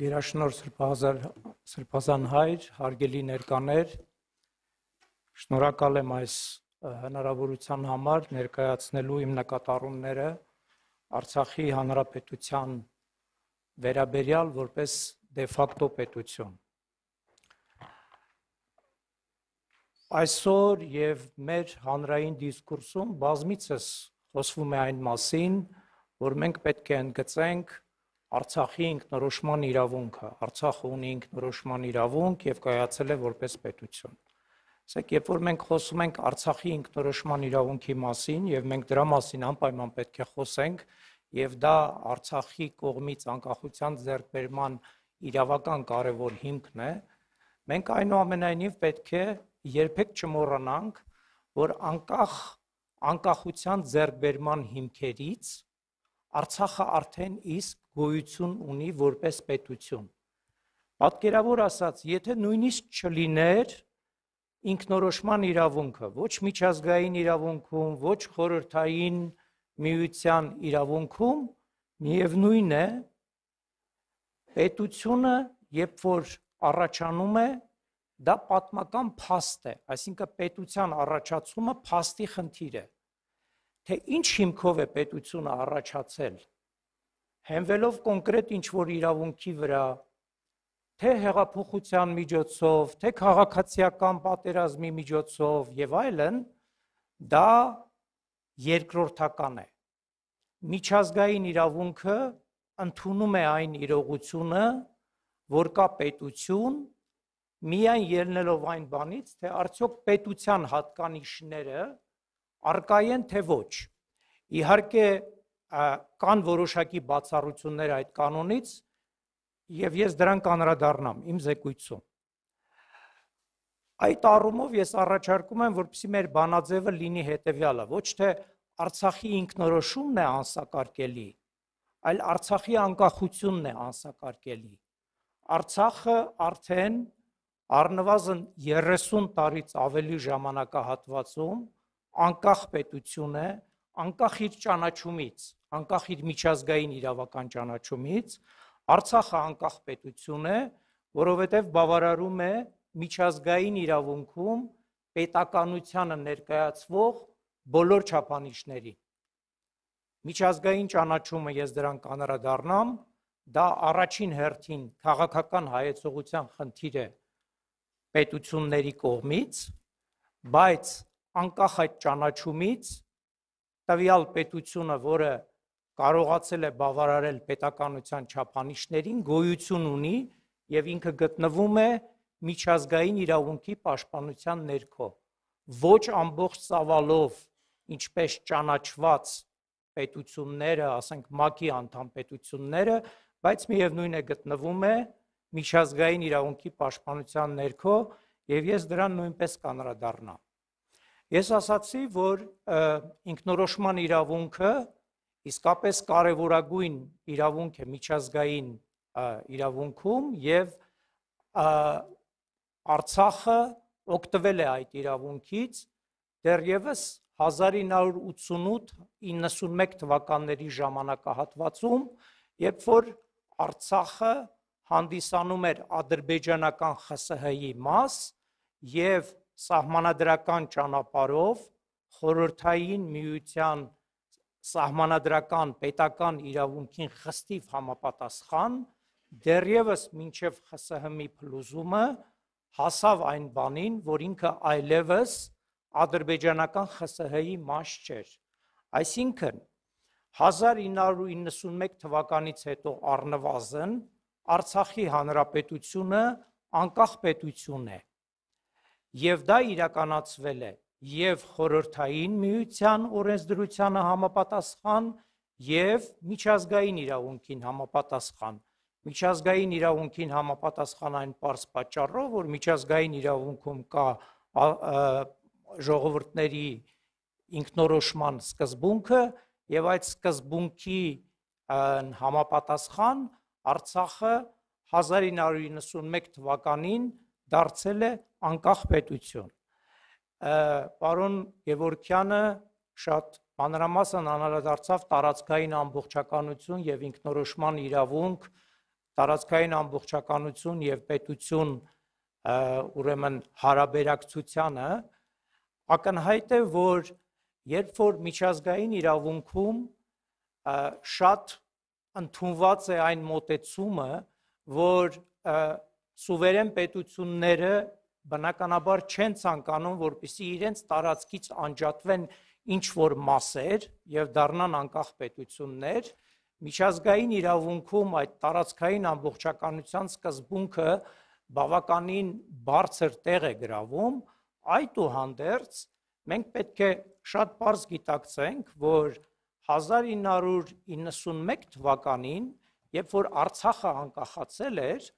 Գերաշնոր Սրբազան հայր, հարգելի ներկաներ, շնորհակալ եմ այս հնարավորության համար ներկայացնելու իմ նկատառումները Արցախի հանրապետության վերաբերյալ որպես դե ֆակտո պետություն։ Այսօր եւ մեր հանրային դիսկուրսում բազմիցս խոսվում է այն մասին, որ մենք պետք է ընդգծենք Արցախի ինքնորոշման իրավունքը, Արցախը ունի ինքնորոշման իրավունք եւ կայացել է որպես պետություն։ Իսկ երբ որ մենք խոսում ենք Արցախի ինքնորոշման իրավունքի մասին եւ մենք դրա մասին անպայման պետք է խոսենք եւ դա Արցախի կողմից անկախության ձեռքբերման իրավական կարևոր հիմքն է, մենք այնուամենայնիվ պետք է երբեք չմոռանանք, որ անկախ անկախության ձեռքբերման հիմքերից Արցախը արդեն իսկ գոյություն ունի որպես պետություն։ Պատկերավոր ասած, եթե նույնիսկ չլիներ ինքնորոշման իրավունքը, ոչ միջազգային իրավունքում, ոչ խորհրդային միության իրավունքում, միևնույն է, պետությունը, երբ որ առաջանում է, դա պատմական փաստ է, այսինքն պետության առաջացումը փաստի խնդիր է թե ինչ հիմքով է պետությունը առաջացել, հենվելով կոնկրետ ինչ-որ իրավունքի վրա, թե հեղափոխության միջոցով, թե քաղաքացիական պատերազմի միջոցով եւ այլն, դա երկրորդական է։ Միջազգային իրավունքը ընդունում է այն իրողությունը, որ կա պետություն, միայն ելնելով այն բանից, թե արդյոք պետության հատկանիշները արկայեն թե ոչ։ Իհարկե կան որոշակի բացառություններ այդ կանոնից եւ ես դրան կանրադառնամ իմ զեկույցում։ Այդ առումով ես առաջարկում եմ, որպեսզի մեր բանաձևը լինի հետեւյալը, ոչ թե Արցախի ինքնորոշումն է անսակարկելի, այլ Արցախի անկախությունն է անսակարկելի։ Արցախը արդեն առնվազն 30 տարից ավելի ժամանակահատվածում անկախ պետություն է, անկախ իր ճանաչումից, անկախ իր միջազգային իրավական ճանաչումից, Արցախը անկախ պետություն է, որովհետև բավարարում է միջազգային իրավունքում պետականությանը ներկայացվող բոլոր չափանիշներին։ Միջազգային ճանաչումը ես դրան կանրադառնամ, դա առաջին հերթին քաղաքական հայեցողության խնդիր է պետությունների կողմից, բայց անկախ այդ ճանաչումից տվյալ պետությունը, որը կարողացել է բավարարել պետականության չափանիշներին, գոյություն ունի եւ ինքը գտնվում է միջազգային իրավունքի պաշտպանության ներքո։ Ոչ ամբողջ ծավալով, ինչպես ճանաչված պետությունները, ասենք ՄԱԿ-ի անդամ պետությունները, բայց միևնույն է գտնվում է միջազգային իրավունքի պաշտպանության ներքո եւ ես դրան նույնպես կանրադառնամ։ Ես ասացի, որ ինքնորոշման իրավունքը իսկապես կարևորագույն իրավունք է միջազգային իրավունքում եւ Արցախը օգտվել է այդ իրավունքից դեռևս 1988-91 թվականների ժամանակահատվածում, երբ որ Արցախը հանդիսանում էր ադրբեջանական ԽՍՀ-ի մաս եւ սահմանադրական ճանապարով խորհրդային միության սահմանադրական պետական իրավունքին խստիվ համապատասխան դեռևս մինչև ԽՍՀՄ-ի փլուզումը հասավ այն բանին, որ ինքը այլևս ադրբեջանական ԽՍՀ-ի մաս չէր։ Այսինքն 1991 թվականից հետո առնվազն Արցախի հանրապետությունը անկախ պետություն է եւ դա իրականացվել է եւ խորհրդային միության օրենսդրությանը համապատասխան եւ միջազգային իրավունքին համապատասխան միջազգային իրավունքին համապատասխան այն པարս պատճառով որ միջազգային իրավունքում կա ժողովուրդների ինքնորոշման սկզբունքը եւ այդ սկզբունքի համապատասխան Արցախը 1991 թվականին դարձել է անկախ պետություն։ Պարոն Գևորքյանը շատ մանրամասն անհրաժարացավ տարածքային ամբողջականություն եւ ինքնորոշման իրավունք, տարածքային ամբողջականություն եւ պետություն ուրեմն հարաբերակցությանը ակնհայտ է որ երբ որ միջազգային իրավունքում շատ ընդունված է այն մոտեցումը որ սուվերեն պետությունները բնականաբար չեն ցանկանում, որպիսի իրենց տարածքից անջատվեն ինչ որ մասեր եւ դառնան անկախ պետություններ, միջազգային իրավունքում այդ տարածքային ամբողջականության սկզբունքը բավականին բարձր տեղ է գրավում, այդուհանդերձ մենք պետք է շատ པարզ գիտակցենք, որ 1991 թվականին, երբ որ Արցախը անկախացել էր,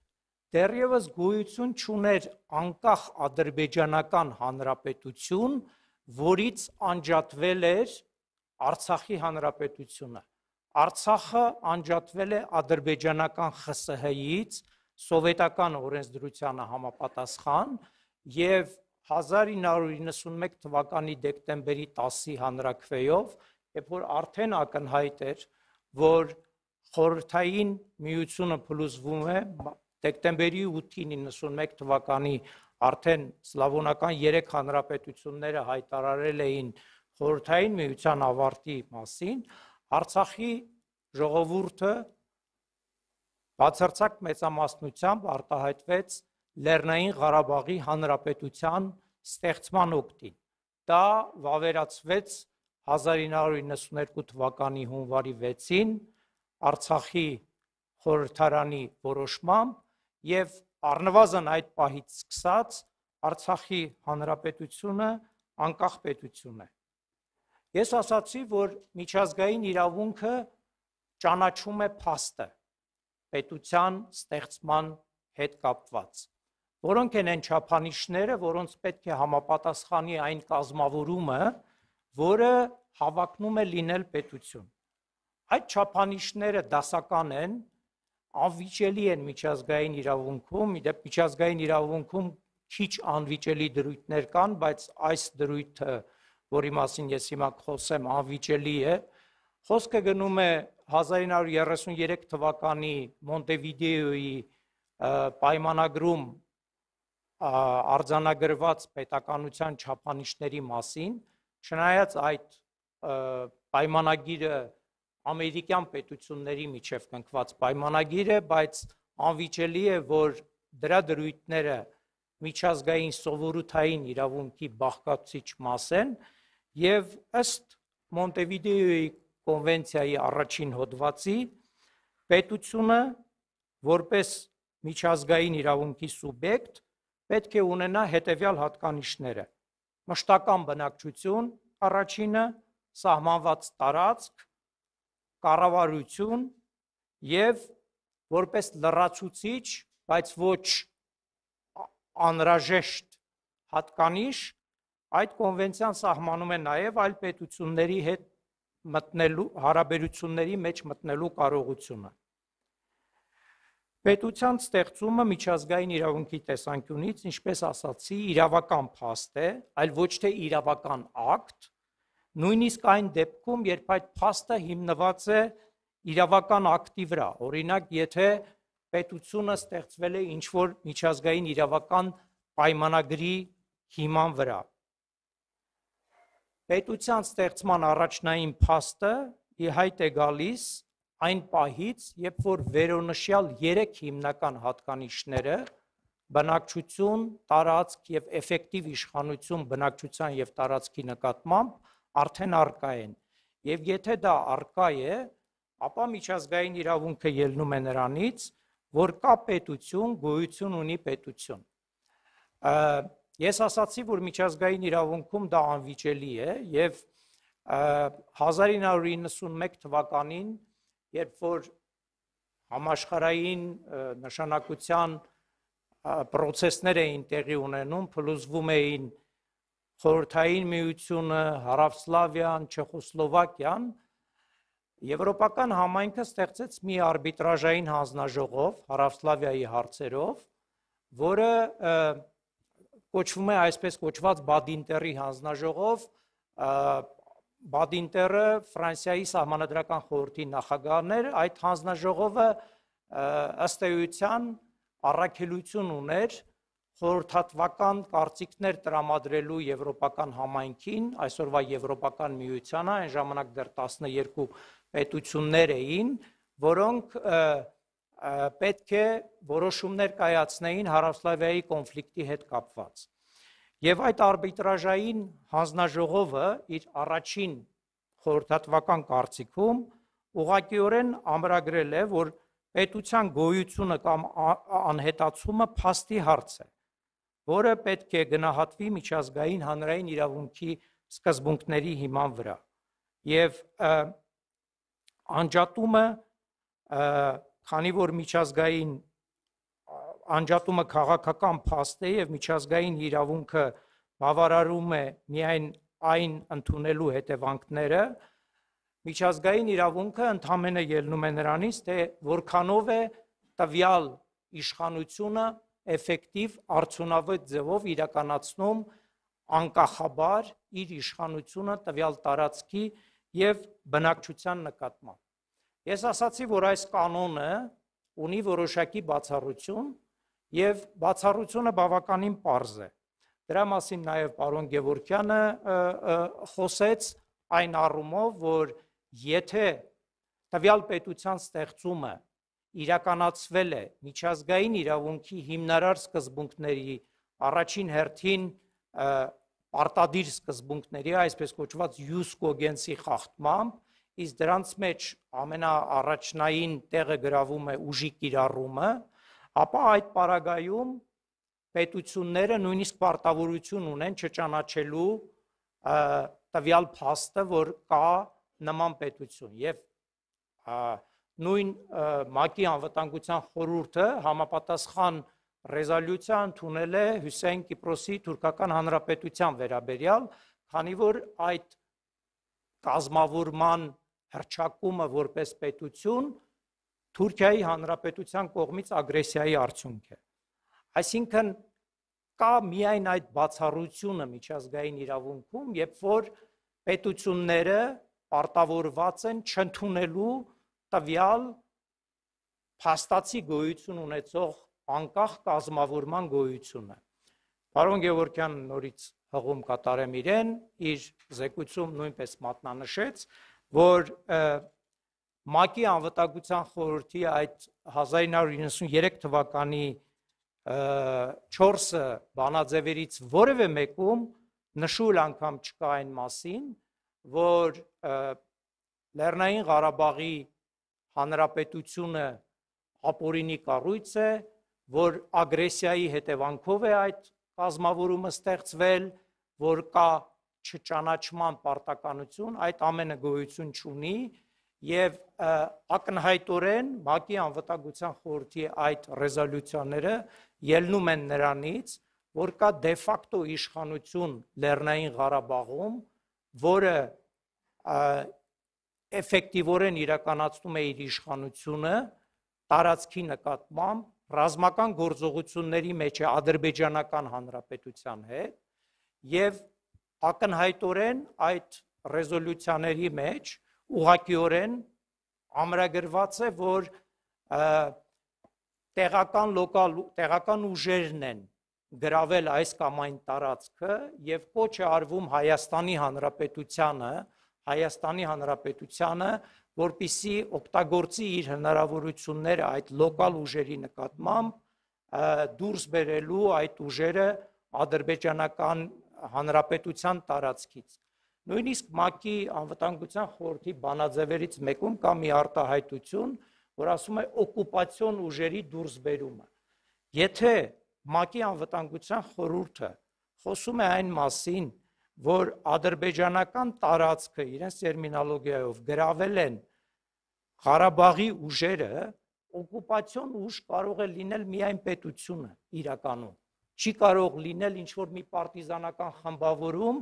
դեռևս գոյություն չուներ անկախ ադրբեջանական հանրապետություն, որից անջատվել էր Արցախի հանրապետությունը։ Արցախը անջատվել է ադրբեջանական ԽՍՀ-ից սովետական օրենսդրությանը համապատասխան եւ 1991 թվականի դեկտեմբերի 10-ի հանրակրվեով, երբ որ արդեն ակնհայտ էր, որ խորհրդային միությունը փլուզվում է Դեկտեմբերի 8-ին 91 թվականի արդեն սլավոնական 3 հանրապետությունները հայտարարել էին խորհրդային միության ավարտի մասին, Արցախի ժողովուրդը բացարձակ մեծամասնությամբ արտահայտվեց Լեռնային Ղարաբաղի հանրապետության ստեղծման օկտին։ Դա վավերացվեց 1992 թվականի հունվարի 6-ին Արցախի խորհրդարանի որոշմամբ եւ առնվազն այդ պահից սկսած Արցախի հանրապետությունը անկախ պետություն է։ Ես ասացի, որ միջազգային իրավունքը ճանաչում է փաստը պետության ստեղծման հետ կապված։ Որոնք են այն չափանիշները, որոնց պետք է համապատասխանի այն կազմավորումը, որը հավակնում է լինել պետություն։ Այդ չափանիշները դասական են անվիճելի են միջազգային իրավունքում, իդեպ միջազգային իրավունքում քիչ անվիճելի դրույթներ կան, բայց այս դրույթը, որի մասին ես հիմա խոսեմ, անվիճելի է։ Խոսքը գնում է 1933 թվականի Մոնտեվիդեոյի պայմանագրում արձանագրված պետականության չափանիշների մասին, չնայած այդ պայմանագիրը ամերիկյան պետությունների միջև կնքված պայմանագիր է, բայց անվիճելի է, որ դրա դրույթները միջազգային սովորութային իրավունքի բաղկացիչ մաս են եւ ըստ Մոնտեվիդեոյի կոնվենցիայի առաջին հոդվածի պետությունը որպես միջազգային իրավունքի սուբյեկտ պետք է ունենա հետևյալ հատկանիշները մշտական բնակչություն առաջինը սահմանված տարածք կառավարություն եւ որպես լրացուցիչ, բայց ոչ անրաժեշտ հատկանիշ այդ կոնվենցիան սահմանում է նաև այլ պետությունների հետ մտնելու հարաբերությունների մեջ մտնելու կարողությունը։ Պետության ստեղծումը միջազգային իրավունքի տեսանկյունից, ինչպես ասացի, իրավական փաստ է, այլ ոչ թե իրավական ակտ, նույնիսկ այն դեպքում, երբ այդ փաստը հիմնված է իրավական ակտի վրա։ Օրինակ, եթե պետությունը ստեղծվել է ինչ որ միջազգային իրավական պայմանագրի հիման վրա։ Պետության ստեղծման առաջնային փաստը իհայտ է գալիս այն պահից, երբ որ վերոնշյալ 3 հիմնական հատկանիշները բնակչություն, տարածք եւ էֆեկտիվ իշխանություն բնակչության եւ տարածքի նկատմամբ արդեն արկա են։ Եվ եթե դա արկա է, ապա միջազգային իրավունքը ելնում է նրանից, որ կա պետություն, գոյություն ունի պետություն։ Ա, Ես ասացի, որ միջազգային իրավունքում դա անվիճելի է եւ 1991 թվականին, երբ որ համաշխարային նշանակության process-ներ էին տեղի ունենում, փլուզվում էին խորհրդային միությունը, Հարավսլավիան, Չեխոսլովակիան Եվրոպական համայնքը ստեղծեց մի արբիտրաժային հանձնաժողով Հարավսլավիայի հարցերով, որը կոչվում է այսպես կոչված Բադինտերի հանձնաժողով, Բադինտերը Ֆրանսիայի սահմանադրական խորհրդի նախագահն էր, այդ հանձնաժողովը ըստ էության առաքելություն ուներ խորհրդատվական կարծիքներ տրամադրելու եվրոպական համայնքին, այսօրվա եվրոպական միությանը, այն ժամանակ դեռ 12 պետություններ էին, որոնք պետք է որոշումներ կայացնեին Հարավսլավիայի կոնֆլիկտի հետ կապված։ Եվ այդ արբիտրաժային հանձնաժողովը իր առաջին խորհրդատվական կարծիքում ուղղակիորեն ամրագրել է, որ պետության գոյությունը կամ անհետացումը փաստի հարց է որը պետք է գնահատվի միջազգային հանրային իրավունքի սկզբունքների հիման վրա եւ անջատումը քանի որ միջազգային անջատումը քաղաքական փաստ է եւ միջազգային իրավունքը բավարարում է միայն այն ընդունելու հետևանքները միջազգային իրավունքը ընդհանրապես ելնում է նրանից թե որքանով է տվյալ իշխանությունը էֆեկտիվ արդյունավետ ձևով իրականացնում անկախաբար իր իշխանությունը տվյալ տարածքի եւ բնակչության նկատմամբ։ Ես ասացի, որ այս կանոնը ունի որոշակի բացառություն եւ բացառությունը բավականին པարզ է։ Դրա մասին նաեւ պարոն Գևորքյանը խոսեց այն առումով, որ եթե տվյալ պետության ստեղծումը իրականացվել է միջազգային իրավունքի հիմնարար սկզբունքների առաջին հերթին արտադիր սկզբունքների, այսպես կոչված յուս կոգենսի խախտմամբ, իսկ դրանց մեջ ամենաառաջնային տեղը գրավում է ուժի կիրառումը, ապա այդ պարագայում պետությունները նույնիսկ պարտավորություն ունեն չճանաչելու տվյալ փաստը, որ կա նման պետություն եւ նույն ՄԱԿ-ի անվտանգության խորհուրդը համապատասխան ռեզոլյուցիա ընդունել է Հուսեյն Կիպրոսի Թուրքական Հանրապետության վերաբերյալ, քանի որ այդ կազմավորման հրճակումը որպես պետություն Թուրքիայի Հանրապետության կողմից ագրեսիայի արդյունք է։ Այսինքն կա միայն այդ բացառությունը միջազգային իրավունքում, երբ որ պետությունները պարտավորված են չընդունելու տվյալ փաստացի գոյություն ունեցող անկախ կազմավորման գոյությունը։ Պարոն Գևորգյան նորից հղում կատարեմ իրեն, իր զեկույցում նույնպես մատնանշեց, որ ՄԱԿ-ի անվտանգության խորհրդի այդ 1993 թվականի 4-ը բանաձևերից որևէ մեկում նշույլ անգամ չկա այն մասին, որ Լեռնային Ղարաբաղի հանրապետությունը ապօրինի կառույց է, որ ագրեսիայի հետևանքով է այդ կազմավորումը ստեղծվել, որ կա չճանաչման պարտականություն, այդ ամենը գոյություն չունի եւ ակնհայտորեն ՄԱԿ-ի անվտանգության խորհրդի այդ ռեզոլյուցիաները ելնում են նրանից, որ կա դեֆակտո իշխանություն Լեռնային Ղարաբաղում, որը էֆեկտիվորեն իրականացնում է իր իշխանությունը տարածքի նկատմամբ ռազմական գործողությունների մեջ է ադրբեջանական հանրապետության հետ եւ ակնհայտորեն այդ ռեզոլյուցիաների մեջ ուղղակիորեն ամրագրված է որ տեղական լոկալ տեղական ուժերն են գրավել այս կամ այն տարածքը եւ կոչ է արվում Հայաստանի Հանրապետությանը Հայաստանի Հանրապետությանը, որպիսի օգտագործի իր հնարավորությունները այդ լոկալ ուժերի նկատմամբ դուրս բերելու այդ ուժերը ադրբեջանական հանրապետության տարածքից։ Նույնիսկ ՄԱԿ-ի անվտանգության խորհրդի բանաձևերից մեկում կա մի արտահայտություն, որ ասում է օկուպացիոն ուժերի դուրսբերումը։ Եթե ՄԱԿ-ի անվտանգության խորհուրդը խոսում է այն մասին, որ ադրբեջանական տարածքը իրենց տերմինոլոգիայով գravel են Ղարաբաղի ուժերը, օկուպացիոն ուժ կարող է լինել միայն պետությունը իրականում։ Չի կարող լինել ինչ որ մի պարտիզանական խմբավորում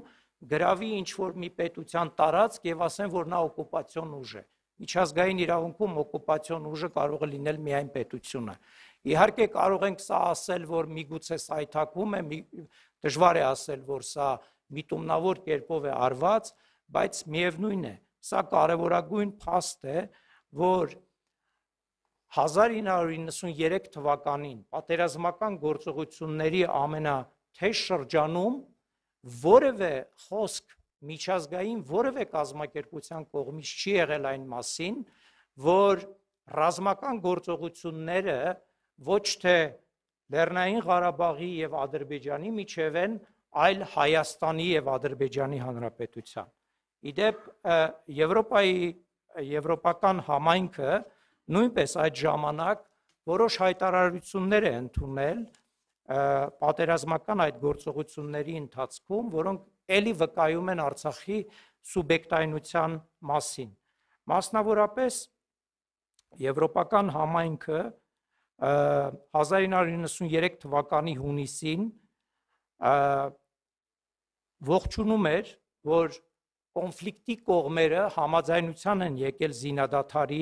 գրավի ինչ որ մի պետության տարածք եւ ասեն, որ նա օկուպացիոն ուժ է։ Միջազգային իրավունքում օկուպացիոն ուժը կարող է լինել միայն պետությունը։ Իհարկե կարող ենք սա ասել, որ միգուցե սայթակում է, մի, դժվար է ասել, որ սա միտումնավոր կերպով է արված, բայց միևնույն է, սա կարևորագույն փաստ է, որ 1993 թվականին պատերազմական գործողությունների ամենաթեժ շրջանում որևէ խոսք միջազգային որևէ կազմակերպության կողմից չի եղել այն մասին, որ ռազմական գործողությունները ոչ թե Լեռնային Ղարաբաղի եւ Ադրբեջանի միջև են, այլ Հայաստանի եւ Ադրբեջանի Հանրապետության։ Իդեպ Եվրոպայի եվրոպական համայնքը նույնպես այդ ժամանակ որոշ հայտարարություններ է ընդունել պատերազմական այդ գործողությունների ընթացքում, որոնք ելի վկայում են Արցախի սուբյեկտայնության մասին։ Մասնավորապես Եվրոպական համայնքը 1993 թվականի հունիսին ողջունում էր, որ կոնֆլիկտի կողմերը համաձայնության են եկել զինադատարի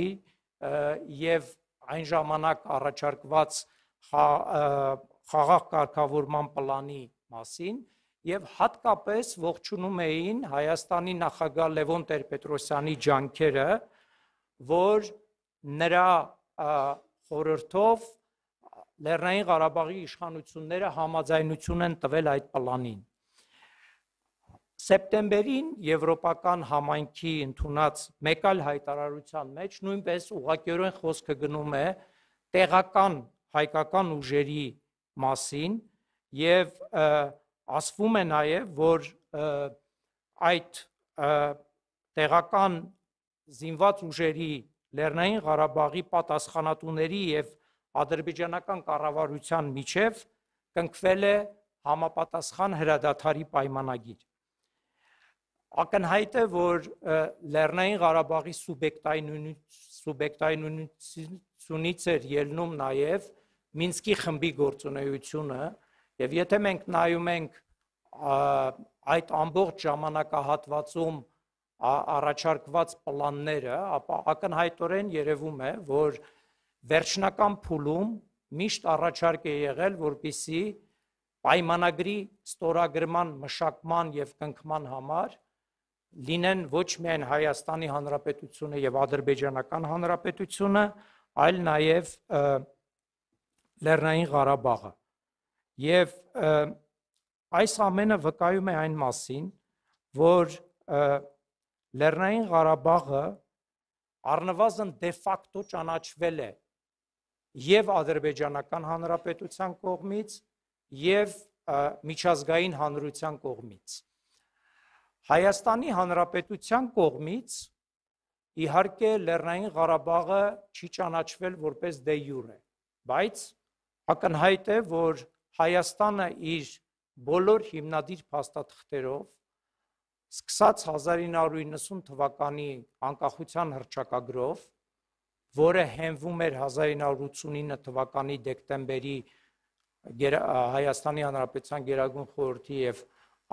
եւ այն ժամանակ առաջարկված խաղաղ կարգավորման պլանի մասին եւ հատկապես ողջունում էին Հայաստանի նախագահ Լևոն Տեր-Պետրոսյանի ջանքերը, որ նրա խորհրդով Լեռնային Ղարաբաղի իշխանությունները համաձայնություն են տվել այդ պլանին։ Սեպտեմբերին Եվրոպական համայնքի ընդունած մեկ այլ հայտարարության մեջ նույնպես ուղղակիորեն խոսքը գնում է տեղական հայկական ուժերի մասին եւ ասվում է նաեւ որ այդ տեղական զինված ուժերի Լեռնային Ղարաբաղի պատասխանատուների եւ ադրբեջանական կառավարության միջև կնքվել է համապատասխան հրադադարի պայմանագիր։ Ակնհայտ է, որ Լեռնային Ղարաբաղի սուբյեկտայնունից էր ելնում նաև Մինսկի խմբի գործունեությունը, եւ եթե մենք նայում ենք այդ ամբողջ ժամանակահատվածում առաջարկված պլանները, ապա ակնհայտորեն երևում է, որ և, վերջնական փուլում միշտ առաջարկ է եղել, որպիսի պայմանագրի ստորագրման, մշակման եւ կնքման համար լինեն ոչ միայն Հայաստանի Հանրապետությունը եւ Ադրբեջանական Հանրապետությունը, այլ նաեւ Լեռնային Ղարաբաղը։ Եվ այս ամենը վկայում է այն մասին, որ Լեռնային Ղարաբաղը առնվազն դեֆակտո ճանաչվել է եւ ադրբեջանական հանրապետության կողմից եւ միջազգային հանրության կողմից Հայաստանի հանրապետության կողմից իհարկե Լեռնային Ղարաբաղը չի ճանաչվել որպես de դե jure բայց ակնհայտ է որ Հայաստանը իր բոլոր հիմնադիր փաստաթղթերով սկսած 1990 թվականի անկախության հռչակագրով որը հենվում էր 1989 թվականի դեկտեմբերի Հայաստանի Հանրապետության Գերագույն խորհրդի եւ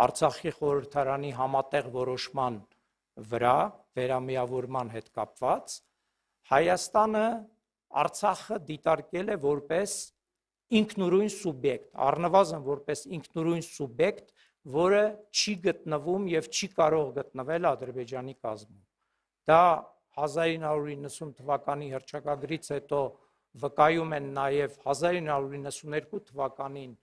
Արցախի խորհրդարանի համատեղ որոշման վրա վերամիավորման հետ կապված Հայաստանը Արցախը դիտարկել է որպես ինքնուրույն սուբյեկտ, առնվազն որպես ինքնուրույն սուբյեկտ, որը չի գտնվում եւ չի կարող գտնվել Ադրբեջանի կազմում։ Դա 1990 թվականի հրճակագրից հետո վկայում են նաև 1992 թվականին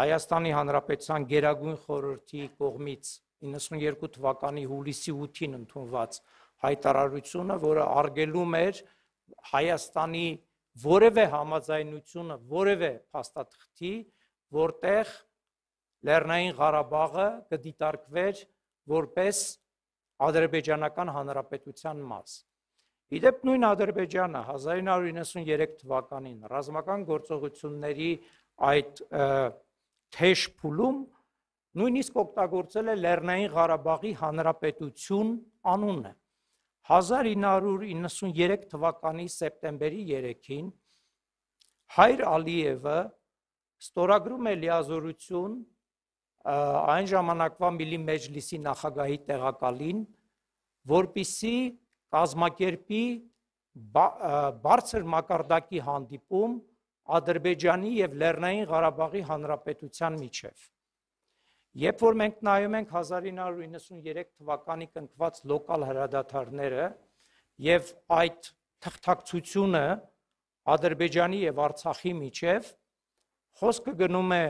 Հայաստանի Հանրապետության Գերագույն խորհրդի կողմից 92 թվականի հուլիսի 8-ին ընդունված հայտարարությունը, որը արգելում էր Հայաստանի որևէ համաձայնությունը, որևէ փաստաթղթի, որտեղ Լեռնային Ղարաբաղը կդիտարկվեր որպես ադրբեջանական հանրապետության մաս։ Իդեպ նույն Ադրբեջանը 1993 թվականին ռազմական գործողությունների այդ թեժ փուլում նույնիսկ օգտագործել է Լեռնային Ղարաբաղի հանրապետություն անունը։ 1993 թվականի սեպտեմբերի 3-ին Հայր Ալիևը ստորագրում է լիազորություն այն ժամանակվա Միլի Մեջլիսի նախագահի տեղակալին, որբիսի կազմակերպի բա, բարձր մակարդակի հանդիպում Ադրբեջանի եւ Լեռնային Ղարաբաղի Հանրապետության միջև։ Երբ որ մենք նայում ենք 1993 թվականի կնքված լոկալ հրադադարները եւ այդ թղթակցությունը Ադրբեջանի եւ Արցախի միջև խոսքը գնում է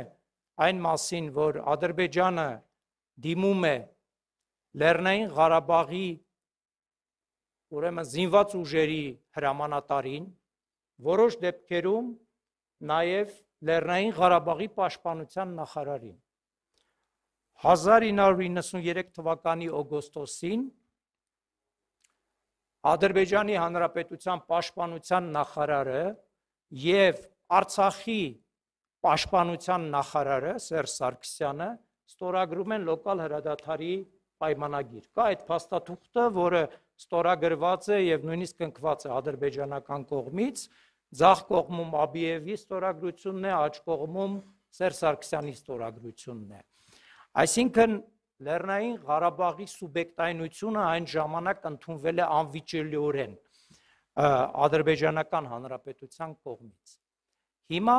այն մասին, որ Ադրբեջանը դիմում է Լեռնային Ղարաբաղի ուրեմն զինված ուժերի հրամանատարին, որոշ դեպքերում նաև Լեռնային Ղարաբաղի պաշտպանության նախարարին 1993 թվականի օգոստոսին Ադրբեջանի Հանրապետության պաշտպանության նախարարը եւ Արցախի պաշտպանության նախարարը Սերժ Սարգսյանը ստորագրում են լոկալ հրադադարի պայմանագիր։ Կա այդ փաստաթուղթը, որը ստորագրված է եւ նույնիսկ ընկված է ադրբեջանական կողմից, ցախ կողմում Աբիևի ստորագրությունն է, աջ կողմում Սերժ Սարգսյանի ստորագրությունն է։ Այսինքն Լեռնային Ղարաբաղի սուբյեկտայնությունը այն ժամանակ ընդունվել է անվիճելիորեն ադրբեջանական հանրապետության կողմից։ Հիմա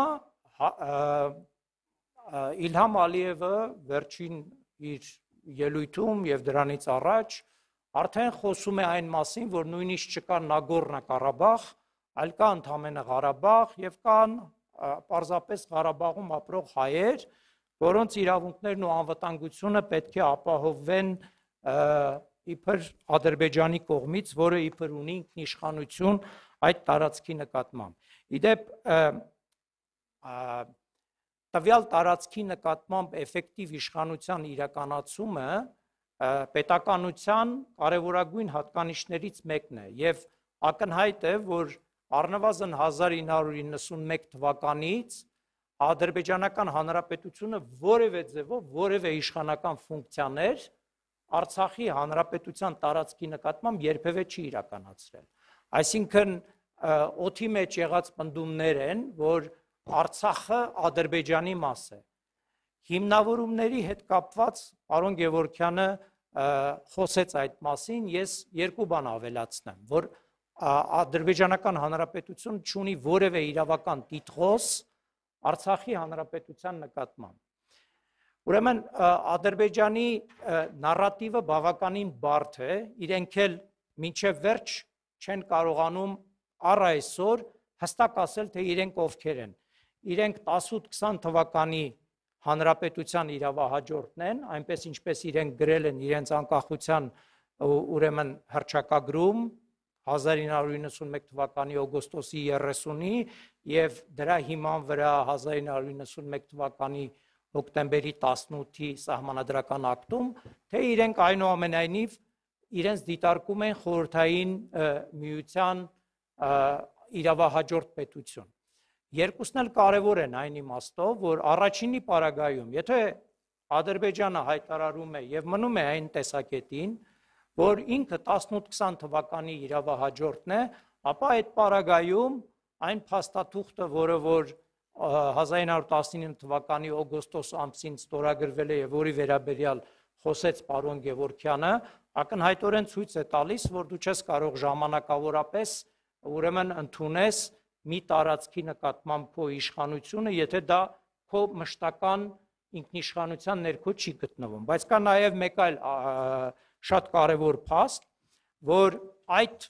Իլհամ Ալիևը վերջին իր ելույթում եւ դրանից առաջ արդեն խոսում է այն մասին, որ նույնիսկ չկա Նագորնա Ղարաբաղ, այլ կա ընդհանրապես Ղարաբաղ եւ կան պարզապես Ղարաբաղում ապրող հայեր, որոնց իրավունքներն ու անվտանգությունը պետք է ապահովվեն իբր Ադրբեջանի կողմից, որը իբր ունի ինքնիշխանություն այդ տարածքի նկատմամբ։ Իդեպ տվյալ տարածքի նկատմամբ էֆեկտիվ իշխանության իրականացումը պետականության կարևորագույն հատկանիշներից մեկն է եւ ակնհայտ է որ առնվազն 1991 թվականից ադրբեջանական հանրապետությունը որևէ ձևով որևէ իշխանական ֆունկցիաներ Արցախի հանրապետության տարածքի նկատմամբ երբևէ չի իրականացրել։ Այսինքն օթի մեջ եղած ընդդումներ են, որ Արցախը Ադրբեջանի մաս է։ Հիմնավորումների հետ կապված պարոն Գևորքյանը խոսեց այդ մասին, ես երկու բան ավելացնեմ, որ Ադրբեջանական հանրապետություն չունի որևէ իրավական տիտղոս Արցախի հանրապետության նկատմամբ։ Ուրեմն Ադրբեջանի նարատիվը բավականին բարդ է, իրենք էլ մինչև վերջ չեն կարողանում առ այսօր հստակ ասել, թե իրենք ովքեր են իրենք 18-20 թվականի հանրապետության իրավահաջորդն են, այնպես ինչպես իրենք գրել են իրենց անկախության ուրեմն հրճակագրում 1991 թվականի օգոստոսի 30-ի եւ դրա հիման վրա 1991 թվականի հոկտեմբերի 18-ի սահմանադրական ակտում, թե իրենք այնուամենայնիվ իրենց դիտարկում են խորհրդային միության իրավահաջորդ պետություն։ Երկուսն էլ կարևոր են այն իմաստով, որ առաջինի պարագայում, եթե Ադրբեջանը հայտարարում է եւ մնում է այն տեսակետին, որ ինքը 18-20 թվականի իրավահաջորդն է, ապա այդ պարագայում այն փաստաթուղթը, որը որ 1919 թվականի օգոստոս ամսին ստորագրվել է եւ որի վերաբերյալ խոսեց պարոն Գևորքյանը, ակնհայտորեն ցույց է տալիս, որ դու չես կարող ժամանակավորապես ուրեմն ընդունես մի տարածքի նկատմամբ քո իշխանությունը, եթե դա քո մշտական ինքնիշխանության ներքո չի գտնվում, բայց կա նաև մեկ այլ շատ կարևոր փաստ, որ այդ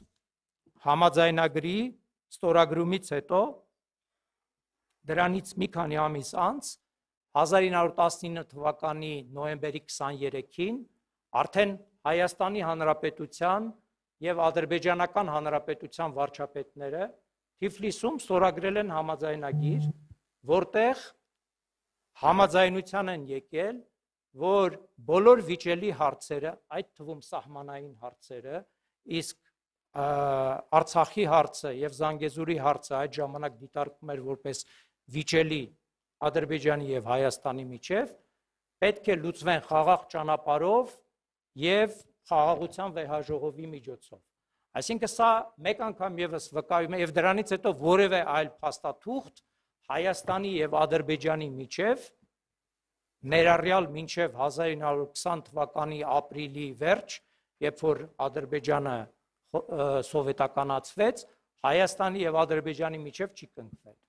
համաձայնագրի ստորագրումից հետո դրանից մի քանի ամիս անց 1919 թվականի նոեմբերի 23-ին արդեն Հայաստանի Հանրապետության եւ Ադրբեջանական Հանրապետության վարչապետները Թիֆլիսում ստորագրել են համաձայնագիր, որտեղ համաձայնության են եկել, որ բոլոր վիճելի հարցերը, այդ թվում սահմանային հարցերը, իսկ Արցախի հարցը եւ Զանգեզուրի հարցը այդ ժամանակ դիտարկվում էր որպես վիճելի Ադրբեջանի եւ Հայաստանի միջև, պետք է լուծվեն խաղաղ ճանապարով եւ խաղաղության վերահաջողովի միջոցով։ Այսինքն սա մեկ անգամ եւս վկայում է եւ դրանից հետո որևէ այլ փաստաթուղթ Հայաստանի եւ Ադրբեջանի միջև ներառյալ մինչև 1920 թվականի ապրիլի վերջ, երբ որ Ադրբեջանը սովետականացվեց, Հայաստանի եւ Ադրբեջանի միջև չի կնքվել։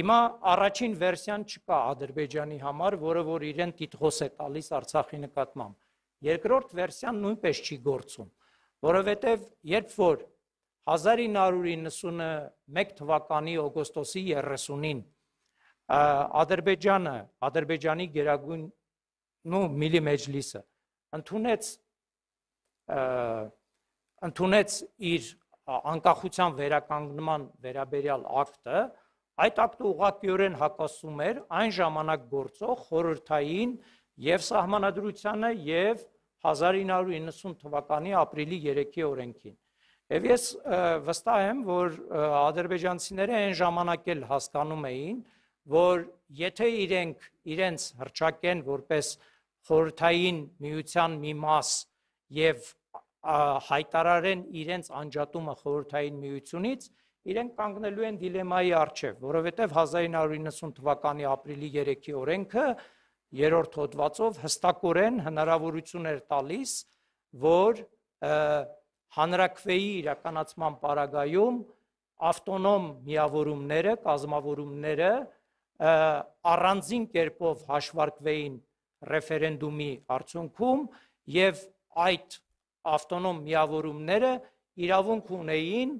Հիմա առաջին վերսիան չկա Ադրբեջանի համար, որը որ իրեն տիտղոս է տալիս Արցախի նկատմամբ։ Երկրորդ վերսիան նույնպես չի գործում որովհետև երբ որ 1991 թվականի օգոստոսի 30-ին Ադրբեջանը, Ադրբեջանի Գերագույն նու Միլի Մեջլիսը ընդունեց ընդունեց իր անկախության վերականգնման վերաբերյալ ակտը, այդ ակտը ուղղակիորեն հակասում էր այն ժամանակ գործող խորհրդային եւ սահմանադրությանը եւ և 1990 թվականի ապրիլի 3-ի օրենքին։ Եվ ես վստահ եմ, որ ադրբեջանցիները այն ժամանակ էլ հասկանում էին, որ եթե իրենք իրենց հրճակեն որպես խորթային միության մի մաս եւ հայտարարեն իրենց անջատումը խորթային միությունից, իրենք կանգնելու են դիլեմայի առջև, որովհետև 1990 թվականի ապրիլի 3-ի օրենքը որ երրորդ հոդվածով հստակորեն հնարավորություն էր տալիս, որ հանրակրվեի իրականացման պարագայում ավտոնոմ միավորումները, կազմավորումները առանձին կերպով հաշվարկվեին ռեֆերենդումի արդյունքում եւ այդ ավտոնոմ միավորումները իրավունք ունեին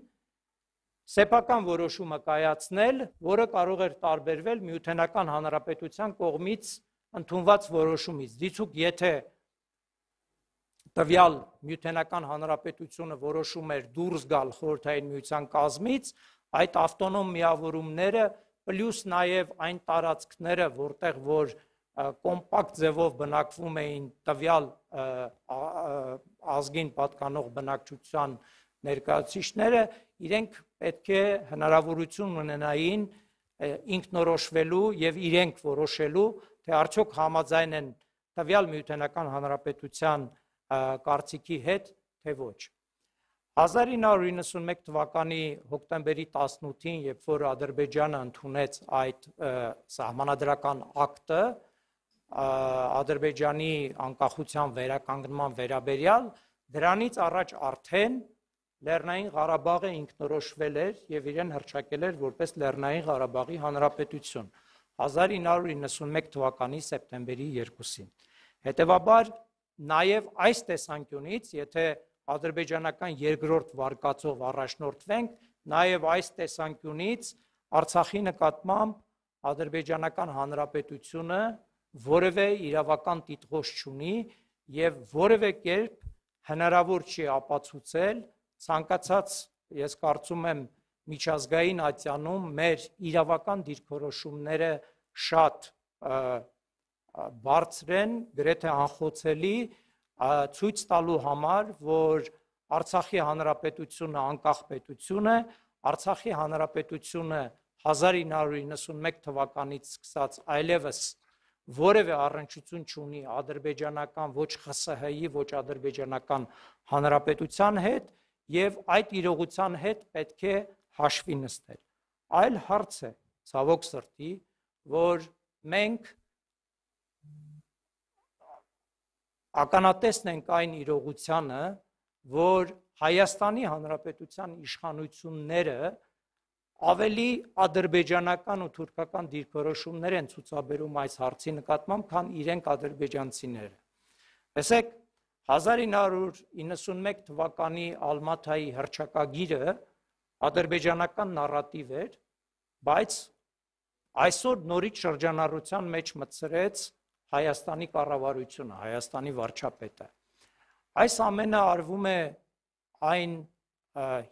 սեփական որոշումը կայացնել, որը կարող էր տարբերվել միութենական հանրապետության կողմից ընդունված որոշումից։ Դիցուք, եթե տվյալ միութենական հանրապետությունը որոշում էր դուրս գալ խորհրդային միության կազմից, այդ ավտոնոմ միավորումները պլյուս նաև այն տարածքները, որտեղ որ կոմպակտ ձևով բնակվում էին տվյալ ազգին պատկանող բնակչության ներկայացիչները, իրենք պետք է հնարավորություն ունենային ինքնորոշվելու եւ իրենք որոշելու թե արդյոք համաձայն են տվյալ միութենական հանրապետության կարծիքի հետ, թե ոչ։ 1991 թվականի հոկտեմբերի 18-ին, երբ որ Ադրբեջանը ընդունեց այդ սահմանադրական ակտը, Ադրբեջանի անկախության վերականգնման վերաբերյալ, դրանից առաջ արդեն Լեռնային Ղարաբաղը ինքնորոշվել էր եւ իրեն հրճակել էր որպես Լեռնային Ղարաբաղի Հանրապետություն։ 1991 թվականի սեպտեմբերի 2-ին։ Հետևաբար նաև այս տեսանկյունից, եթե ադրբեջանական երկրորդ վարկածով առաջնորդվենք, նաև այս տեսանկյունից Արցախի նկատմամբ ադրբեջանական հանրապետությունը որևէ իրավական տիտղոս չունի եւ որևէ կերպ հնարավոր չի ապացուցել ցանկացած ես կարծում եմ միջազգային ատյանում մեր իրավական դիրքորոշումները շատ բարձրեն, գրեթե անխոցելի ցույց տալու համար, որ Արցախի հանրապետությունը անկախ պետություն է, Արցախի հանրապետությունը 1991 թվականից սկսած այլևս որևէ առնչություն չունի ադրբեջանական ոչ ԽՍՀ-ի, ոչ ադրբեջանական հանրապետության հետ եւ այդ իրողության հետ պետք է հաշվի նստել։ Այլ հարց է, ցավոք սրտի, որ մենք ականատեսն ենք այն իրողությանը, որ Հայաստանի Հանրապետության իշխանությունները ավելի ադրբեջանական ու թուրքական դիրքորոշումներ են ցուցաբերում այս հարցի նկատմամբ, քան իրենք ադրբեջանցիները։ Տեսեք, 1991 թվականի Ալմաթայի հրճակագիրը ադրբեջանական նարատիվ էր, բայց այսօր նորից շրջանառության մեջ մցրեց Հայաստանի կառավարությունը, Հայաստանի վարչապետը։ Այս ամենը արվում է այն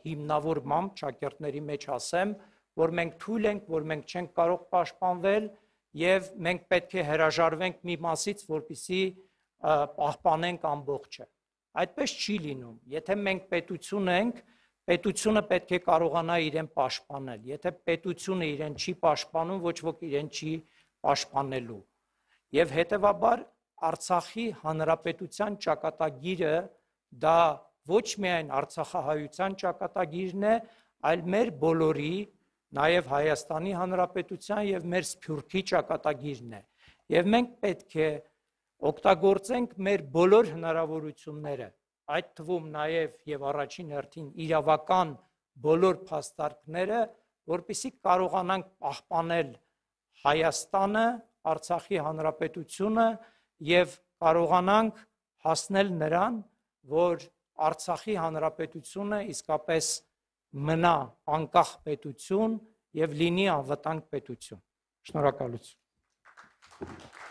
հիմնավոր մամ ճակերտների մեջ ասեմ, որ մենք թույլ ենք, որ մենք չենք կարող պաշտպանվել եւ մենք պետք է հրաժարվենք մի մասից, որpիսի պահպանենք ամբողջը։ Այդպես չի լինում։ Եթե մենք պետություն ենք, պետությունը պետք է կարողանա իրեն պաշտպանել։ Եթե պետությունը իրեն չի պաշտպանում, ոչ ոք իրեն չի պաշտպանելու։ Եվ հետևաբար Արցախի հանրապետության ճակատագիրը դա ոչ միայն Արցախահայության ճակատագիրն է, այլ մեր բոլորի, նաև Հայաստանի Հանրապետության եւ մեր Սփյուռքի ճակատագիրն է։ Եվ մենք պետք է օգտագործենք մեր բոլոր հնարավորությունները այդ թվում նաև եւ առաջին հերթին իրավական բոլոր փաստարկները, որpիսի կարողանանք պահպանել Հայաստանը, Արցախի հանրապետությունը եւ կարողանանք հասնել նրան, որ Արցախի հանրապետությունը իսկապես մնա անկախ պետություն եւ լինի անվտանգ պետություն։ Շնորհակալություն։